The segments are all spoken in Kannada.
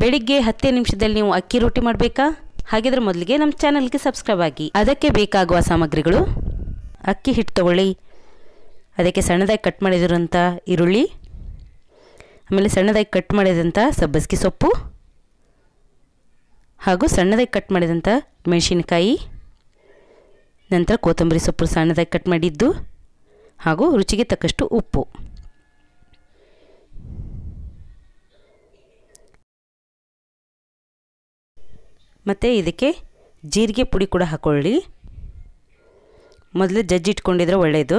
ಬೆಳಿಗ್ಗೆ ಹತ್ತೇ ನಿಮಿಷದಲ್ಲಿ ನೀವು ಅಕ್ಕಿ ರೊಟ್ಟಿ ಮಾಡಬೇಕಾ ಹಾಗಿದ್ರೆ ಮೊದಲಿಗೆ ನಮ್ಮ ಚಾನಲ್ಗೆ ಸಬ್ಸ್ಕ್ರೈಬ್ ಆಗಿ ಅದಕ್ಕೆ ಬೇಕಾಗುವ ಸಾಮಗ್ರಿಗಳು ಅಕ್ಕಿ ಹಿಟ್ಟು ತಗೊಳ್ಳಿ ಅದಕ್ಕೆ ಸಣ್ಣದಾಗಿ ಕಟ್ ಮಾಡಿದಿರೋಂಥ ಈರುಳ್ಳಿ ಆಮೇಲೆ ಸಣ್ಣದಾಗಿ ಕಟ್ ಮಾಡಿದಂಥ ಸಬ್ಬಸ್ಗೆ ಸೊಪ್ಪು ಹಾಗೂ ಸಣ್ಣದಾಗಿ ಕಟ್ ಮಾಡಿದಂಥ ಮೆಣಸಿನಕಾಯಿ ನಂತರ ಕೊತ್ತಂಬರಿ ಸೊಪ್ಪು ಸಣ್ಣದಾಗಿ ಕಟ್ ಮಾಡಿದ್ದು ಹಾಗೂ ರುಚಿಗೆ ತಕ್ಕಷ್ಟು ಉಪ್ಪು ಮತ್ತು ಇದಕ್ಕೆ ಜೀರಿಗೆ ಪುಡಿ ಕೂಡ ಹಾಕ್ಕೊಳ್ಳಿ ಮೊದಲು ಜಜ್ಜಿಟ್ಕೊಂಡಿದ್ರೆ ಒಳ್ಳೆಯದು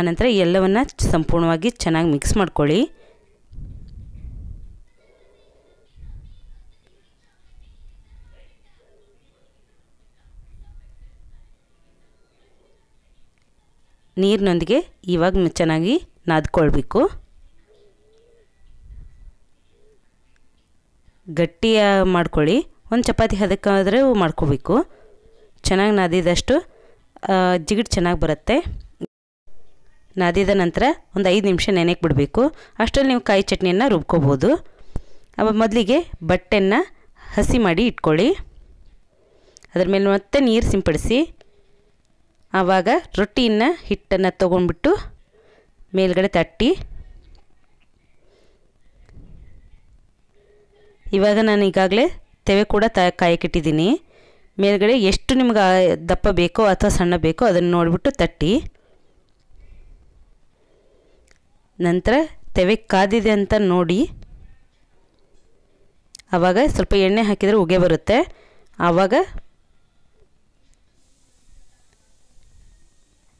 ಆನಂತರ ಎಲ್ಲವನ್ನು ಸಂಪೂರ್ಣವಾಗಿ ಚೆನ್ನಾಗಿ ಮಿಕ್ಸ್ ಮಾಡ್ಕೊಳ್ಳಿ ನೀರಿನೊಂದಿಗೆ ಇವಾಗ ಚೆನ್ನಾಗಿ ನಾದ್ಕೊಳ್ಬೇಕು ಗಟ್ಟಿಯ ಮಾಡ್ಕೊಳ್ಳಿ ಒಂದು ಚಪಾತಿ ಹದಕ್ಕಾದ್ರೆ ಮಾಡ್ಕೋಬೇಕು ಚೆನ್ನಾಗಿ ನಾದಿದಷ್ಟು ಜಿಗಿಟ್ ಚೆನ್ನಾಗಿ ಬರುತ್ತೆ ನಾದಿದ ನಂತರ ಒಂದು ಐದು ನಿಮಿಷ ನೆನೆಗೆ ಬಿಡಬೇಕು ಅಷ್ಟರಲ್ಲಿ ನೀವು ಕಾಯಿ ಚಟ್ನಿಯನ್ನು ರುಬ್ಕೋಬೋದು ಆವಾಗ ಮೊದಲಿಗೆ ಬಟ್ಟೆಯನ್ನು ಹಸಿ ಮಾಡಿ ಇಟ್ಕೊಳ್ಳಿ ಅದ್ರ ಮೇಲೆ ಮತ್ತೆ ನೀರು ಸಿಂಪಡಿಸಿ ಆವಾಗ ರೊಟ್ಟಿಯನ್ನು ಹಿಟ್ಟನ್ನು ತೊಗೊಂಡ್ಬಿಟ್ಟು ಮೇಲ್ಗಡೆ ತಟ್ಟಿ ಇವಾಗ ನಾನು ಈಗಾಗಲೇ ತೆವೆ ಕೂಡ ತ ಕಾಯಕ್ಕಿಟ್ಟಿದ್ದೀನಿ ಮೇಲುಗಡೆ ಎಷ್ಟು ನಿಮ್ಗೆ ದಪ್ಪ ಬೇಕೋ ಅಥವಾ ಸಣ್ಣ ಬೇಕೋ ಅದನ್ನು ನೋಡಿಬಿಟ್ಟು ತಟ್ಟಿ ನಂತರ ತೆವೆ ಕಾದಿದೆ ಅಂತ ನೋಡಿ ಆವಾಗ ಸ್ವಲ್ಪ ಎಣ್ಣೆ ಹಾಕಿದರೆ ಉಗೆ ಬರುತ್ತೆ ಆವಾಗ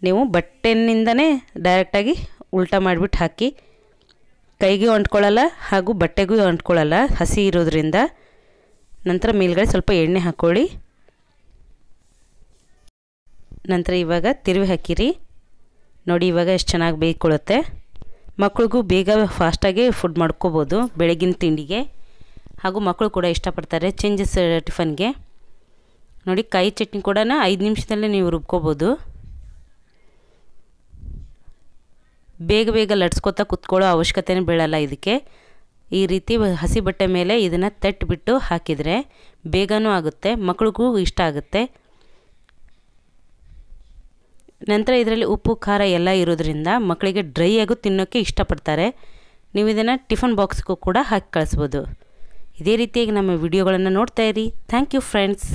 ನೀವು ಬಟ್ಟೆನಿಂದನೇ ಡೈರೆಕ್ಟಾಗಿ ಉಲ್ಟಾ ಮಾಡಿಬಿಟ್ಟು ಹಾಕಿ ಕೈಗೆ ಅಂಟ್ಕೊಳ್ಳಲ್ಲ ಹಾಗೂ ಬಟ್ಟೆಗೂ ಅಂಟ್ಕೊಳ್ಳಲ್ಲ ಹಸಿ ಇರೋದ್ರಿಂದ ನಂತರ ಮೇಲ್ಗಡೆ ಸ್ವಲ್ಪ ಎಣ್ಣೆ ಹಾಕ್ಕೊಳ್ಳಿ ನಂತರ ಇವಾಗ ತಿರುವಿ ಹಾಕಿರಿ ನೋಡಿ ಇವಾಗ ಎಷ್ಟು ಚೆನ್ನಾಗಿ ಬೇಯ್ಕೊಳ್ಳುತ್ತೆ ಮಕ್ಕಳಿಗೂ ಬೇಗ ಫಾಸ್ಟಾಗಿ ಫುಡ್ ಮಾಡ್ಕೋಬೋದು ಬೆಳಗಿನ ತಿಂಡಿಗೆ ಹಾಗೂ ಮಕ್ಕಳು ಕೂಡ ಇಷ್ಟಪಡ್ತಾರೆ ಚೇಂಜಸ್ ಟಿಫನ್ಗೆ ನೋಡಿ ಕಾಯಿ ಚಟ್ನಿ ಕೂಡ ಐದು ನಿಮಿಷದಲ್ಲೇ ನೀವು ರುಬ್ಕೋಬೋದು ಬೇಗ ಬೇಗ ಲಟ್ಸ್ಕೊತಾ ಕುತ್ಕೊಳ್ಳೋ ಅವಶ್ಯಕತೆನೇ ಬೀಳಲ್ಲ ಇದಕ್ಕೆ ಈ ರೀತಿ ಹಸಿ ಬಟ್ಟೆ ಮೇಲೆ ಇದನ್ನು ತಟ್ಟಿಬಿಟ್ಟು ಹಾಕಿದರೆ ಬೇಗನೂ ಆಗುತ್ತೆ ಮಕ್ಳಿಗೂ ಇಷ್ಟ ಆಗುತ್ತೆ ನಂತರ ಇದರಲ್ಲಿ ಉಪ್ಪು ಖಾರ ಎಲ್ಲ ಇರೋದ್ರಿಂದ ಮಕ್ಕಳಿಗೆ ಡ್ರೈ ಆಗು ತಿನ್ನೋಕ್ಕೆ ಇಷ್ಟಪಡ್ತಾರೆ ನೀವು ಇದನ್ನು ಟಿಫನ್ ಬಾಕ್ಸ್ಗೂ ಕೂಡ ಹಾಕಿ ಕಳಿಸ್ಬೋದು ಇದೇ ರೀತಿಯಾಗಿ ನಮ್ಮ ವಿಡಿಯೋಗಳನ್ನು ನೋಡ್ತಾ ಇರಿ ಥ್ಯಾಂಕ್ ಯು ಫ್ರೆಂಡ್ಸ್